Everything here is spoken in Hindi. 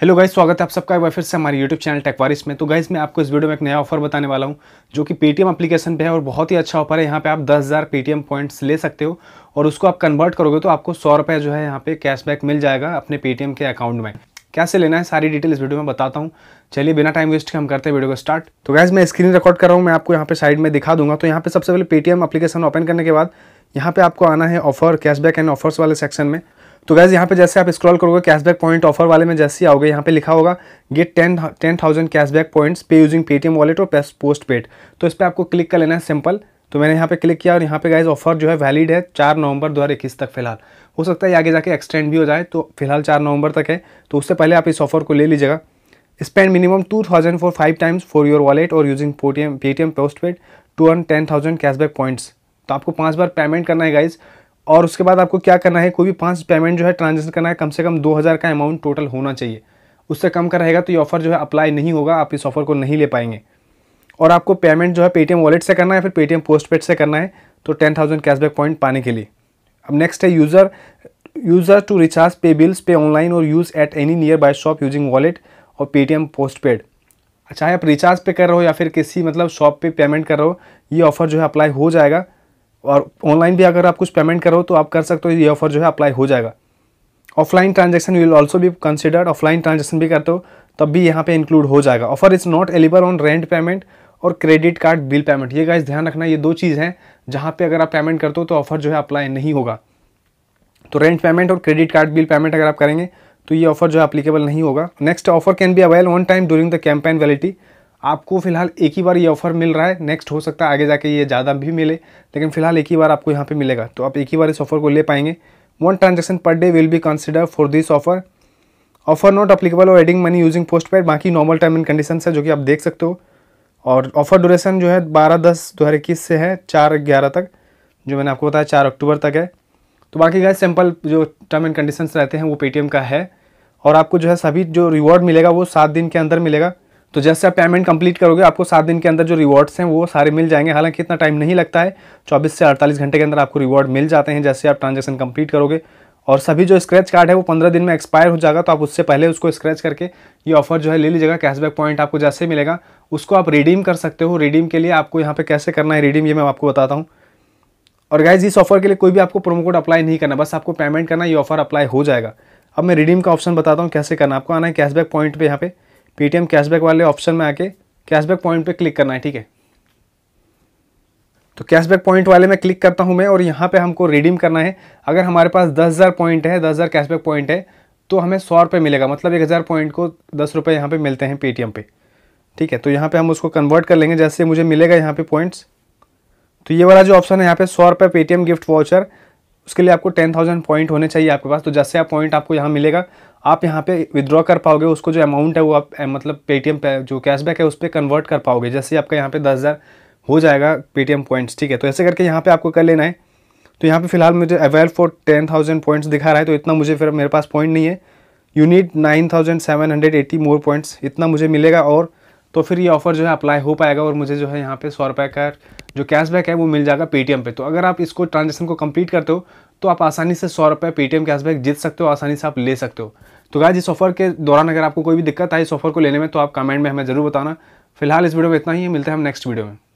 हेलो गाइस स्वागत है आप सबका एक बार फिर से हमारे यूट्यूब चैनल टेकवारिस में तो गाइस मैं आपको इस वीडियो में एक नया ऑफर बताने वाला हूं जो कि पेटीएम एप्लीकेशन पे है और बहुत ही अच्छा ऑफर है यहां पे आप 10,000 पेटीएम पॉइंट्स ले सकते हो और उसको आप कन्वर्ट करोगे तो आपको सौ रुपये जो है यहाँ पे कैशबैक मिल जाएगा अपने पेटीएम के अकाउंट में कैसे लेना है सारी डिटेल इस वीडियो में बताता हूँ चलिए बिना टाइम वेस्ट के हम करते हैं वीडियो को स्टार्ट तो गाइज मैं स्क्रीन रिकॉर्ड कर रहा हूँ मैं आपको यहाँ पे साइड में दिखा दूंगा तो यहाँ पे सबसे पहले पेटीएम अपलीकेशन ओपन करने के बाद यहाँ पे आपको आना है ऑफर कैशबैक एंड ऑफर्स वाले सेक्शन में तो गैस यहाँ पे जैसे आप स्क्रॉल करोगे कैशबैक पॉइंट ऑफर वाले में जैसे ही आओगे यहाँ पे लिखा होगा get ten ten thousand cashback points pay using Paytm wallet और पोस्ट पेड तो इस पर आपको क्लिक कर लेना है सिंपल तो मैंने यहाँ पे क्लिक किया और यहाँ पे गाइज ऑफर जो है वैलिड है चार नवंबर दो तक फिलहाल हो सकता है आगे जाके एक्सटेंड भी हो जाए तो फिलहाल चार नवंबर तक है तो उससे पहले आप इस ऑफर को ले लीजिएगा spend minimum two thousand for five times for your wallet और using Paytm postpaid to earn ten thousand cashback points तो आपको पाँच बार पेमेंट करना है गाइज और उसके बाद आपको क्या करना है कोई भी पांच पेमेंट जो है ट्रांजेक्शन करना है कम से कम दो हज़ार का अमाउंट टोटल होना चाहिए उससे कम का रहेगा तो ये ऑफ़र जो है अप्लाई नहीं होगा आप इस ऑफ़र को नहीं ले पाएंगे और आपको पेमेंट जो है पेटीएम वॉलेट से करना है फिर पेटीएम पोस्ट से करना है तो टेन थाउजेंड कैशबैक पॉइंट पाने के लिए अब नेक्स्ट है user user to recharge pay bills pay online और use at any nearby shop using wallet और पेटीएम पोस्ट पेड चाहे आप रिचार्ज पे कर रहे हो या फिर किसी मतलब शॉप पे पेमेंट कर रहे हो ये ऑफ़र जो है अप्लाई हो जाएगा और ऑनलाइन भी अगर आप कुछ पेमेंट करो तो आप कर सकते हो ये ऑफर जो है अप्लाई हो जाएगा ऑफलाइन ट्रांजेक्शन विल ऑल्सो भी कंसिडर्ड ऑफलाइन ट्रांजेक्शन भी करते हो तब भी यहाँ पे इंक्लूड हो जाएगा offer is not eligible on rent payment और क्रेडिट कार्ड बिल पेमेंट ये गाइस ध्यान रखना ये दो चीज़ हैं जहाँ पे अगर आप पेमेंट करते हो तो ऑफर जो है अप्लाई नहीं होगा तो रेंट पेमेंट और क्रेडिट कार्ड बिल पेमेंट अगर आप करेंगे तो ये ऑफर जो है अप्लीकेबल नहीं होगा next offer can be avail one time during the campaign validity आपको फिलहाल एक ही बार ये ऑफ़र मिल रहा है नेक्स्ट हो सकता है आगे जाके ये ज़्यादा भी मिले लेकिन फिलहाल एक ही बार आपको यहाँ पे मिलेगा तो आप एक ही बार इस ऑफ़र को ले पाएंगे one transaction per day will be consider for this offer offer not applicable और adding money using postpaid बाकी नॉर्मल टर्म एंड कंडीशन है जो कि आप देख सकते हो और ऑफर ड्यूरेशन जो है बारह दस दो हज़ार इक्कीस से है चार ग्यारह तक जो मैंने आपको बताया चार अक्टूबर तक है तो बाकी गए सिंपल जो टर्म एंड कंडीशन रहते हैं वो पेटीएम का है और आपको जो है सभी जो रिवॉर्ड मिलेगा वो सात दिन के अंदर मिलेगा तो जैसे आप पेमेंट कंप्लीट करोगे आपको सात दिन के अंदर जो रिवॉर्ड्स हैं वो सारे मिल जाएंगे हालांकि इतना टाइम नहीं लगता है चौबीस से अड़तालीस घंटे के अंदर आपको रिवॉर्ड मिल जाते हैं जैसे आप ट्रांजेक्शन कंप्लीट करोगे और सभी जो स्क्रैच कार्ड है वो पंद्रह दिन में एक्सपायर हो जाएगा तो आप उससे पहले उसको स्क्रैच करके ये ऑफर जो है ले लीजिएगा कैशबैक पॉइंट आपको जैसे मिलेगा उसको आप रिडीम कर सकते हो रिडीम के लिए आपको यहाँ पर कैसे करना है रिडीम ये मैं आपको बताता हूँ और गाइज इस ऑफर के लिए कोई भी आपको प्रोमो कोड अप्लाई नहीं करना बस आपको पेमेंट करना ये ऑफर अप्लाई हो जाएगा अब मैं रिडीम का ऑप्शन बताता हूँ कैसे करना आपको आना है कैशबैक पॉइंट पर यहाँ पर पेटीएम कैशबैक वाले ऑप्शन में आके कैशबैक पॉइंट पे क्लिक करना है ठीक है तो कैशबैक पॉइंट वाले में क्लिक करता हूँ मैं और यहाँ पे हमको रिडीम करना है अगर हमारे पास दस हज़ार पॉइंट है दस हज़ार कैशबैक पॉइंट है तो हमें सौ रुपये मिलेगा मतलब एक हज़ार पॉइंट को दस रुपये यहाँ पर मिलते हैं पेटीएम पे ठीक है तो यहाँ पर हम उसको कन्वर्ट कर लेंगे जैसे मुझे मिलेगा यहाँ पर पॉइंट्स तो ये वाला जो ऑप्शन है यहाँ पे सौ रुपये पेटीएम गिफ्ट वाउचर उसके लिए आपको टेन थाउजेंड पॉइंट होने चाहिए आपके पास तो जैसे आप पॉइंट आपको यहाँ मिलेगा आप यहाँ पे विदड्रॉ कर पाओगे उसको जो अमाउंट है वो आप मतलब पेटीएम पे जो कैशबैक है उस पर कन्वर्ट कर पाओगे जैसे आपका यहाँ पे दस हज़ार हो जाएगा पेटीएम पॉइंट्स ठीक है तो ऐसे करके यहाँ पे आपको कर लेना है तो यहाँ पे फिलहाल मुझे avail for ten thousand points दिखा रहा है तो इतना मुझे फिर मेरे पास पॉइंट नहीं है you need nine thousand seven hundred eighty more points इतना मुझे मिलेगा और तो फिर ये ऑफर जो है अप्लाई हो पाएगा और मुझे जो है यहाँ पे सौ रुपये का जो कैशबैक है वो मिल जाएगा पेटीएम पे तो अगर आप इसको ट्रांजेक्शन को कंप्लीट करते हो तो आप आसानी से सौ रुपये पेटीएम कैशबैक जीत सकते हो आसानी से आप ले सकते हो तो क्या इस ऑफर के दौरान अगर आपको कोई भी दिक्कत आई इस ऑफर को लेने में तो आप कमेंट में हमें ज़रूर बताना फिलहाल इस वीडियो में इतना ही है मिलते हैं हम नेक्स्ट वीडियो में